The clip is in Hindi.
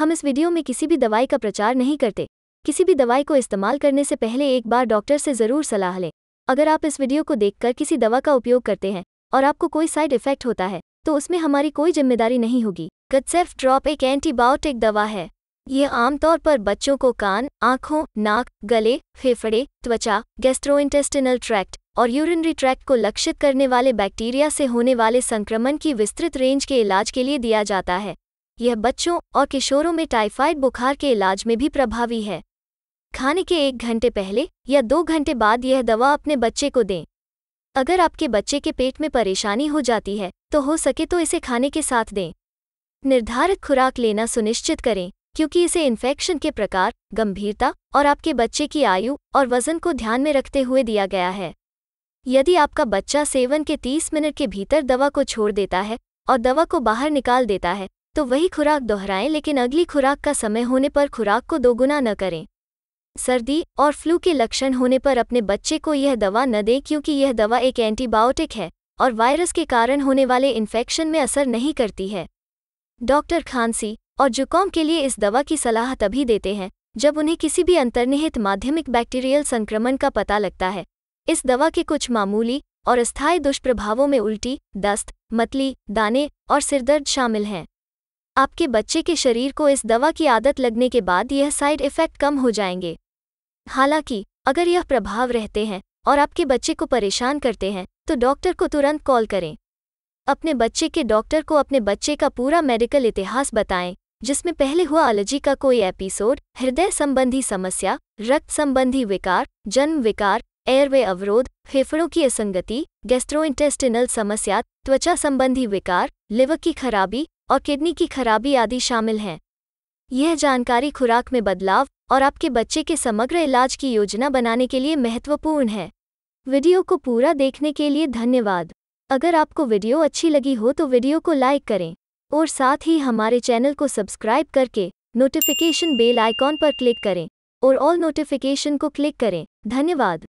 हम इस वीडियो में किसी भी दवाई का प्रचार नहीं करते किसी भी दवाई को इस्तेमाल करने से पहले एक बार डॉक्टर से ज़रूर सलाह लें अगर आप इस वीडियो को देखकर किसी दवा का उपयोग करते हैं और आपको कोई साइड इफेक्ट होता है तो उसमें हमारी कोई जिम्मेदारी नहीं होगी गटसेफ ड्रॉप एक एंटीबायोटिक दवा है ये आमतौर पर बच्चों को कान आंखों नाक गले फेफड़े त्वचा गैस्ट्रोइंटेस्टिनल ट्रैक्ट और यूरिनरी ट्रैक्ट को लक्षित करने वाले बैक्टीरिया से होने वाले संक्रमण की विस्तृत रेंज के इलाज के लिए दिया जाता है यह बच्चों और किशोरों में टाइफाइड बुखार के इलाज में भी प्रभावी है खाने के एक घंटे पहले या दो घंटे बाद यह दवा अपने बच्चे को दें अगर आपके बच्चे के पेट में परेशानी हो जाती है तो हो सके तो इसे खाने के साथ दें निर्धारित खुराक लेना सुनिश्चित करें क्योंकि इसे इन्फेक्शन के प्रकार गंभीरता और आपके बच्चे की आयु और वजन को ध्यान में रखते हुए दिया गया है यदि आपका बच्चा सेवन के 30 मिनट के भीतर दवा को छोड़ देता है और दवा को बाहर निकाल देता है तो वही खुराक दोहराएं लेकिन अगली खुराक का समय होने पर खुराक को दोगुना न करें सर्दी और फ्लू के लक्षण होने पर अपने बच्चे को यह दवा न दें क्योंकि यह दवा एक एंटीबायोटिक है और वायरस के कारण होने वाले इन्फेक्शन में असर नहीं करती है डॉक्टर खांसी और जुकाम के लिए इस दवा की सलाह तभी देते हैं जब उन्हें किसी भी अंतर्निहित माध्यमिक बैक्टीरियल संक्रमण का पता लगता है इस दवा के कुछ मामूली और अस्थायी दुष्प्रभावों में उल्टी दस्त मतली दाने और सिरदर्द शामिल हैं आपके बच्चे के शरीर को इस दवा की आदत लगने के बाद यह साइड इफ़ेक्ट कम हो जाएंगे हालांकि अगर यह प्रभाव रहते हैं और आपके बच्चे को परेशान करते हैं तो डॉक्टर को तुरंत कॉल करें अपने बच्चे के डॉक्टर को अपने बच्चे का पूरा मेडिकल इतिहास बताएं जिसमें पहले हुआ एलर्जी का कोई एपिसोड हृदय संबंधी समस्या रक्त संबंधी विकार जन्म विकार एयरवे अवरोध फेफड़ों की असंगति गैस्ट्रोइंटेस्टिनल समस्या त्वचा संबंधी विकार लिवर की खराबी और किडनी की खराबी आदि शामिल हैं यह जानकारी खुराक में बदलाव और आपके बच्चे के समग्र इलाज की योजना बनाने के लिए महत्वपूर्ण है वीडियो को पूरा देखने के लिए धन्यवाद अगर आपको वीडियो अच्छी लगी हो तो वीडियो को लाइक करें और साथ ही हमारे चैनल को सब्सक्राइब करके नोटिफिकेशन बेल आइकॉन पर क्लिक करें और ऑल नोटिफिकेशन को क्लिक करें धन्यवाद